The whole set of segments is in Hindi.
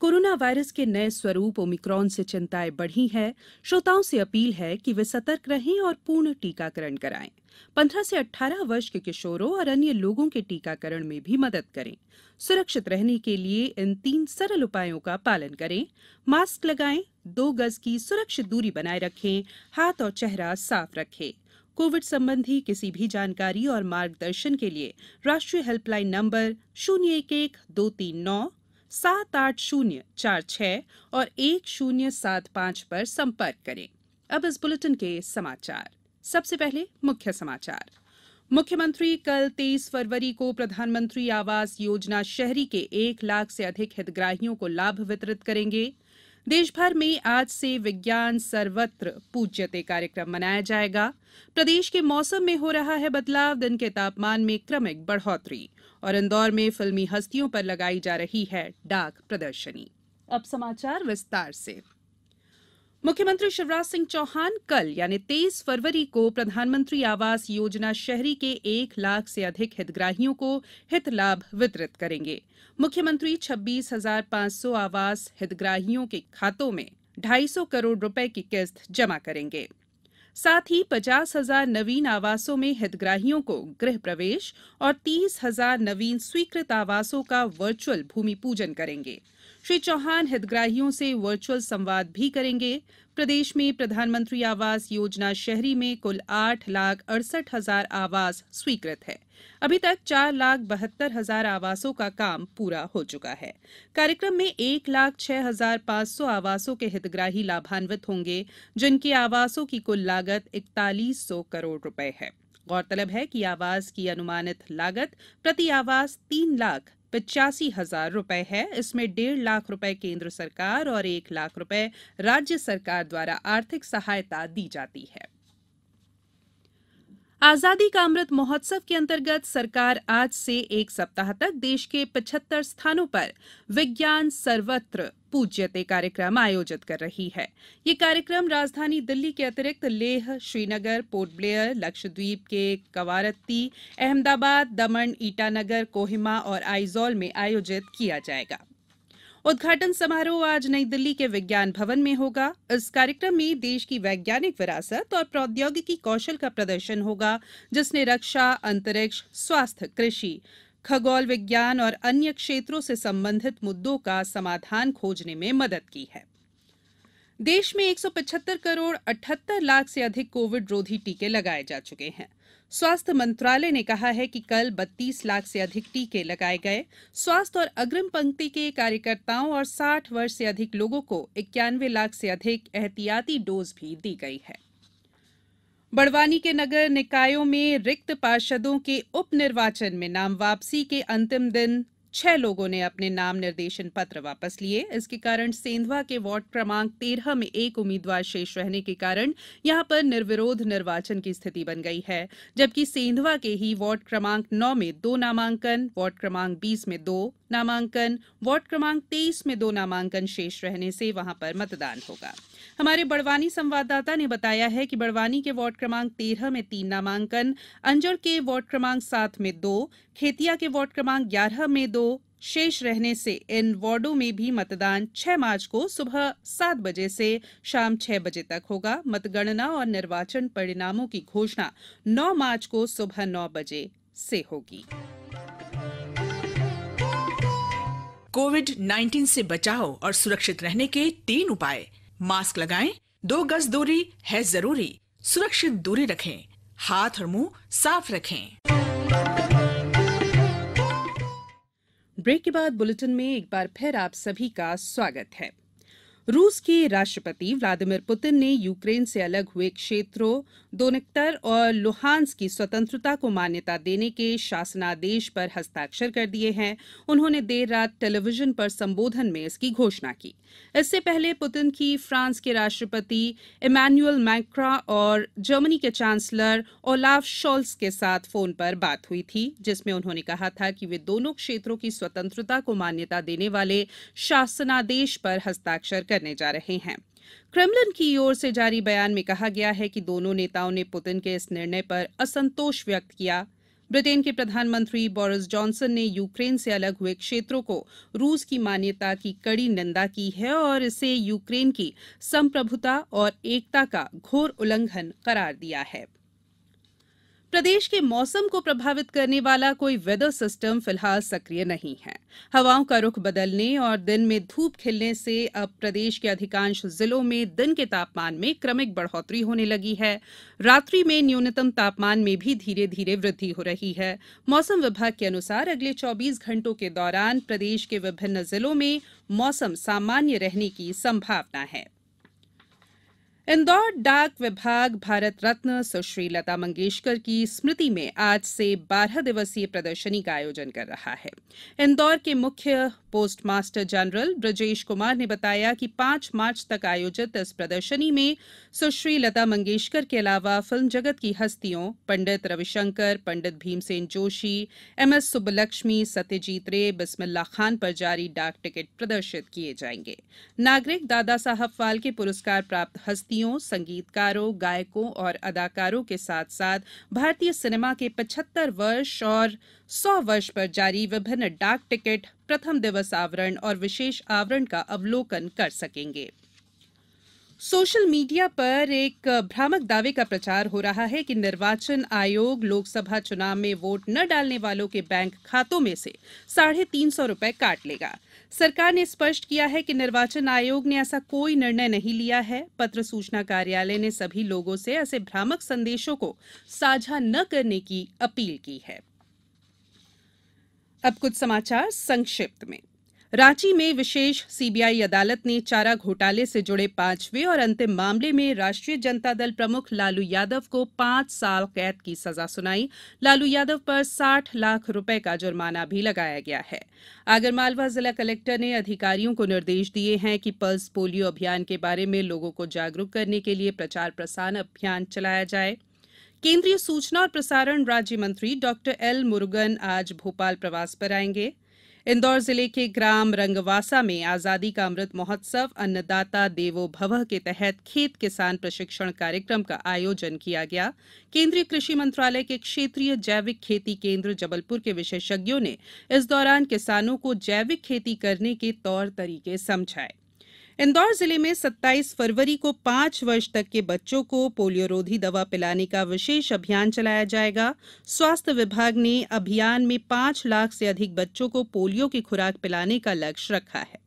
कोरोना वायरस के नए स्वरूप ओमिक्रॉन से चिंताएं बढ़ी हैं श्रोताओं से अपील है कि वे सतर्क रहें और पूर्ण टीकाकरण कराएं पंद्रह से अठारह वर्ष के किशोरों और अन्य लोगों के टीकाकरण में भी मदद करें सुरक्षित रहने के लिए इन तीन सरल उपायों का पालन करें मास्क लगाएं दो गज की सुरक्षित दूरी बनाए रखें हाथ और चेहरा साफ रखें कोविड संबंधी किसी भी जानकारी और मार्गदर्शन के लिए राष्ट्रीय हेल्पलाइन नंबर शून्य एक एक दो तीन नौ सात आठ शून्य चार छह और एक शून्य सात पांच पर संपर्क करें अब इस बुलेटिन के समाचार सबसे पहले मुख्य समाचार मुख्यमंत्री कल तेईस फरवरी को प्रधानमंत्री आवास योजना शहरी के एक लाख से अधिक हितग्राहियों को लाभ वितरित करेंगे देशभर में आज से विज्ञान सर्वत्र पूज्यते कार्यक्रम मनाया जाएगा प्रदेश के मौसम में हो रहा है बदलाव दिन के तापमान में क्रमिक बढ़ोतरी और इंदौर में फिल्मी हस्तियों पर लगाई जा रही है डाक प्रदर्शनी अब समाचार विस्तार से मुख्यमंत्री शिवराज सिंह चौहान कल यानी तेईस फरवरी को प्रधानमंत्री आवास योजना शहरी के एक लाख से अधिक हितग्राहियों को हित लाभ वितरित करेंगे मुख्यमंत्री छब्बीस हजार पांच सौ आवास हितग्राहियों के खातों में ढाई सौ करोड़ रुपए की किस्त जमा करेंगे साथ ही पचास हजार नवीन आवासों में हितग्राहियों को गृह प्रवेश और तीस हजार नवीन स्वीकृत आवासों का वर्चुअल भूमि पूजन करेंगे श्री चौहान हितग्राहियों से वर्चुअल संवाद भी करेंगे प्रदेश में प्रधानमंत्री आवास योजना शहरी में कुल आठ लाख अड़सठ हजार आवास स्वीकृत है अभी तक चार लाख बहत्तर हजार आवासों का काम पूरा हो चुका है कार्यक्रम में एक लाख छह हजार पांच सौ आवासों के हितग्राही लाभान्वित होंगे जिनके आवासों की कुल लागत इकतालीस सौ करोड़ रुपए है गौरतलब है कि आवास की अनुमानित लागत प्रति आवास तीन लाख पचासी हजार रुपए है इसमें डेढ़ लाख रुपए केंद्र सरकार और एक लाख रुपए राज्य सरकार द्वारा आर्थिक सहायता दी जाती है आजादी का अमृत महोत्सव के अंतर्गत सरकार आज से एक सप्ताह तक देश के 75 स्थानों पर विज्ञान सर्वत्र पूज्यते कार्यक्रम आयोजित कर रही है ये कार्यक्रम राजधानी दिल्ली के अतिरिक्त लेह श्रीनगर पोर्ट ब्लेयर लक्षद्वीप के कवारत्ती अहमदाबाद दमन ईटानगर कोहिमा और आइजोल में आयोजित किया जाएगा उद्घाटन समारोह आज नई दिल्ली के विज्ञान भवन में होगा इस कार्यक्रम में देश की वैज्ञानिक विरासत और प्रौद्योगिकी कौशल का प्रदर्शन होगा जिसने रक्षा अंतरिक्ष स्वास्थ्य कृषि खगोल विज्ञान और अन्य क्षेत्रों से संबंधित मुद्दों का समाधान खोजने में मदद की है देश में 175 करोड़ 78 लाख से अधिक कोविड रोधी टीके लगाए जा चुके हैं स्वास्थ्य मंत्रालय ने कहा है कि कल 32 लाख से अधिक टीके लगाए गए स्वास्थ्य और अग्रिम पंक्ति के कार्यकर्ताओं और 60 वर्ष से अधिक लोगों को इक्यानवे लाख से अधिक एहतियाती डोज भी दी गई है बड़वानी के नगर निकायों में रिक्त पार्षदों के उपनिर्वाचन में नाम वापसी के अंतिम दिन छह लोगों ने अपने नाम निर्देशन पत्र वापस लिए इसके कारण सेंधवा के वार्ड क्रमांक तेरह में एक उम्मीदवार शेष रहने के कारण यहां पर निर्विरोध निर्वाचन की स्थिति बन गई है जबकि सेंधवा के ही वार्ड क्रमांक नौ में दो नामांकन वार्ड क्रमांक बीस में दो नामांकन वार्ड क्रमांक तेईस में दो नामांकन शेष रहने से वहां पर मतदान होगा हमारे बड़वानी संवाददाता ने बताया है कि बड़वानी के वार्ड क्रमांक तेरह में तीन नामांकन अंजड़ के वार्ड क्रमांक सात में दो खेतिया के वार्ड क्रमांक ग्यारह में दो शेष रहने से इन वार्डो में भी मतदान 6 मार्च को सुबह सात बजे से शाम छह बजे तक होगा मतगणना और निर्वाचन परिणामों की घोषणा 9 मार्च को सुबह नौ बजे से होगी कोविड 19 से बचाव और सुरक्षित रहने के तीन उपाय मास्क लगाएं, दो गज दूरी है जरूरी सुरक्षित दूरी रखें हाथ और मुंह साफ रखें ब्रेक के बाद बुलेटिन में एक बार फिर आप सभी का स्वागत है रूस के राष्ट्रपति व्लादिमीर पुतिन ने यूक्रेन से अलग हुए क्षेत्रों दोनिक्तर और लोहानस की स्वतंत्रता को मान्यता देने के शासनादेश पर हस्ताक्षर कर दिए हैं उन्होंने देर रात टेलीविजन पर संबोधन में इसकी घोषणा की इससे पहले पुतिन की फ्रांस के राष्ट्रपति इमैनुअल मैक्रा और जर्मनी के चांसलर ओलाफ शोल्स के साथ फोन पर बात हुई थी जिसमें उन्होंने कहा था कि वे दोनों क्षेत्रों की स्वतंत्रता को मान्यता देने वाले शासनादेश पर हस्ताक्षर कर करने जा रहे हैं क्रेमलिन की ओर से जारी बयान में कहा गया है कि दोनों नेताओं ने पुतिन के इस निर्णय पर असंतोष व्यक्त किया ब्रिटेन के प्रधानमंत्री बोरिस जॉनसन ने यूक्रेन से अलग हुए क्षेत्रों को रूस की मान्यता की कड़ी निंदा की है और इसे यूक्रेन की संप्रभुता और एकता का घोर उल्लंघन करार दिया है प्रदेश के मौसम को प्रभावित करने वाला कोई वेदर सिस्टम फिलहाल सक्रिय नहीं है हवाओं का रुख बदलने और दिन में धूप खिलने से अब प्रदेश के अधिकांश जिलों में दिन के तापमान में क्रमिक बढ़ोतरी होने लगी है रात्रि में न्यूनतम तापमान में भी धीरे धीरे वृद्धि हो रही है मौसम विभाग के अनुसार अगले चौबीस घंटों के दौरान प्रदेश के विभिन्न जिलों में मौसम सामान्य रहने की संभावना है इंदौर डाक विभाग भारत रत्न सुश्री लता मंगेशकर की स्मृति में आज से बारह दिवसीय प्रदर्शनी का आयोजन कर रहा है इंदौर के मुख्य post master general Brajesh Kumar ने बताया कि पांच मार्च तक आयोजित इस प्रदर्शनी में सुश्री लता मंगेशकर के अलावा फिल्म जगत की हस्तियों पंडित रविशंकर पंडित भीमसेन जोशी एम एस सुब्बलक्ष्मी सत्यजीत रे बिस्मिल्ला खान पर जारी डाक टिकट प्रदर्शित किए जाएंगे नागरिक दादा साहब के पुरस्कार प्राप्त हस्तियों संगीतकारों गायकों और अदाकारों के साथ साथ भारतीय सिनेमा के पचहत्तर वर्ष और सौ वर्ष पर जारी विभिन्न डाक टिकट प्रथम दिवस आवरण और विशेष आवरण का अवलोकन कर सकेंगे सोशल मीडिया पर एक भ्रामक दावे का प्रचार हो रहा है कि निर्वाचन आयोग लोकसभा चुनाव में वोट न डालने वालों के बैंक खातों में से साढ़े तीन सौ रूपये काट लेगा सरकार ने स्पष्ट किया है कि निर्वाचन आयोग ने ऐसा कोई निर्णय नहीं लिया है पत्र सूचना कार्यालय ने सभी लोगों से ऐसे भ्रामक संदेशों को साझा न करने की अपील की है अब कुछ समाचार संक्षिप्त में रांची में विशेष सीबीआई अदालत ने चारा घोटाले से जुड़े पांचवें और अंतिम मामले में राष्ट्रीय जनता दल प्रमुख लालू यादव को पांच साल कैद की सजा सुनाई लालू यादव पर साठ लाख रुपए का जुर्माना भी लगाया गया है आगरमालवा जिला कलेक्टर ने अधिकारियों को निर्देश दिए हैं कि पल्स पोलियो अभियान के बारे में लोगों को जागरूक करने के लिए प्रचार प्रसार अभियान चलाया जाये केंद्रीय सूचना और प्रसारण राज्य मंत्री डॉ एल मुरुगन आज भोपाल प्रवास पर आएंगे इंदौर जिले के ग्राम रंगवासा में आजादी का अमृत महोत्सव अन्नदाता देवो भव के तहत खेत किसान प्रशिक्षण कार्यक्रम का आयोजन किया गया केंद्रीय कृषि मंत्रालय के क्षेत्रीय जैविक खेती केंद्र जबलपुर के विशेषज्ञों ने इस दौरान किसानों को जैविक खेती करने के तौर तरीके समझाये इंदौर जिले में 27 फरवरी को पांच वर्ष तक के बच्चों को पोलियोरोधी दवा पिलाने का विशेष अभियान चलाया जाएगा स्वास्थ्य विभाग ने अभियान में पांच लाख से अधिक बच्चों को पोलियो की खुराक पिलाने का लक्ष्य रखा है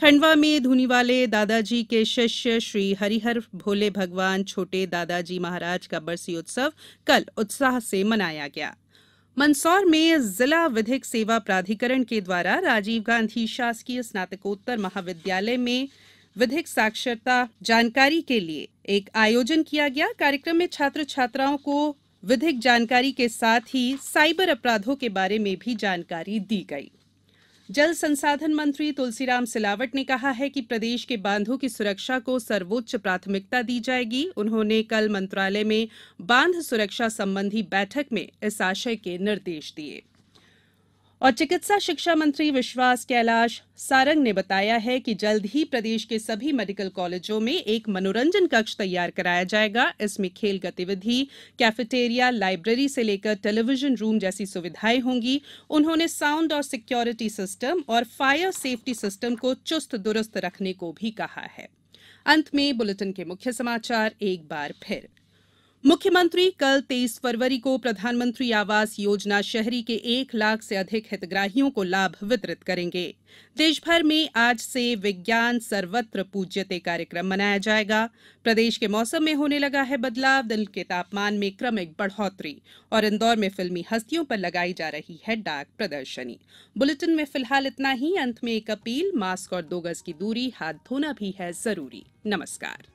खंडवा में धुनी वाले दादाजी के शिष्य श्री हरिहर भोले भगवान छोटे दादाजी महाराज का बरसी उत्सव कल उत्साह से मनाया गया मंदसौर में जिला विधिक सेवा प्राधिकरण के द्वारा राजीव गांधी शासकीय स्नातकोत्तर महाविद्यालय में विधिक साक्षरता जानकारी के लिए एक आयोजन किया गया कार्यक्रम में छात्र छात्राओं को विधिक जानकारी के साथ ही साइबर अपराधों के बारे में भी जानकारी दी गई जल संसाधन मंत्री तुलसीराम सिलावट ने कहा है कि प्रदेश के बांधों की सुरक्षा को सर्वोच्च प्राथमिकता दी जाएगी उन्होंने कल मंत्रालय में बांध सुरक्षा संबंधी बैठक में इस आशय के निर्देश दिए और चिकित्सा शिक्षा मंत्री विश्वास कैलाश सारंग ने बताया है कि जल्द ही प्रदेश के सभी मेडिकल कॉलेजों में एक मनोरंजन कक्ष तैयार कराया जाएगा इसमें खेल गतिविधि कैफेटेरिया लाइब्रेरी से लेकर टेलीविजन रूम जैसी सुविधाएं होंगी उन्होंने साउंड और सिक्योरिटी सिस्टम और फायर सेफ्टी सिस्टम को चुस्त दुरुस्त रखने को भी कहा है अंत में बुलेटिन के मुख्य समाचार एक बार फिर मुख्यमंत्री कल तेईस फरवरी को प्रधानमंत्री आवास योजना शहरी के एक लाख से अधिक हितग्राहियों को लाभ वितरित करेंगे देशभर में आज से विज्ञान सर्वत्र पूज्यते कार्यक्रम मनाया जाएगा प्रदेश के मौसम में होने लगा है बदलाव दिन के तापमान में क्रमिक बढ़ोतरी और इंदौर में फिल्मी हस्तियों पर लगाई जा रही है डाक प्रदर्शनी बुलेटिन में फिलहाल इतना ही अंत में एक अपील मास्क और दो गज की दूरी हाथ धोना भी है जरूरी नमस्कार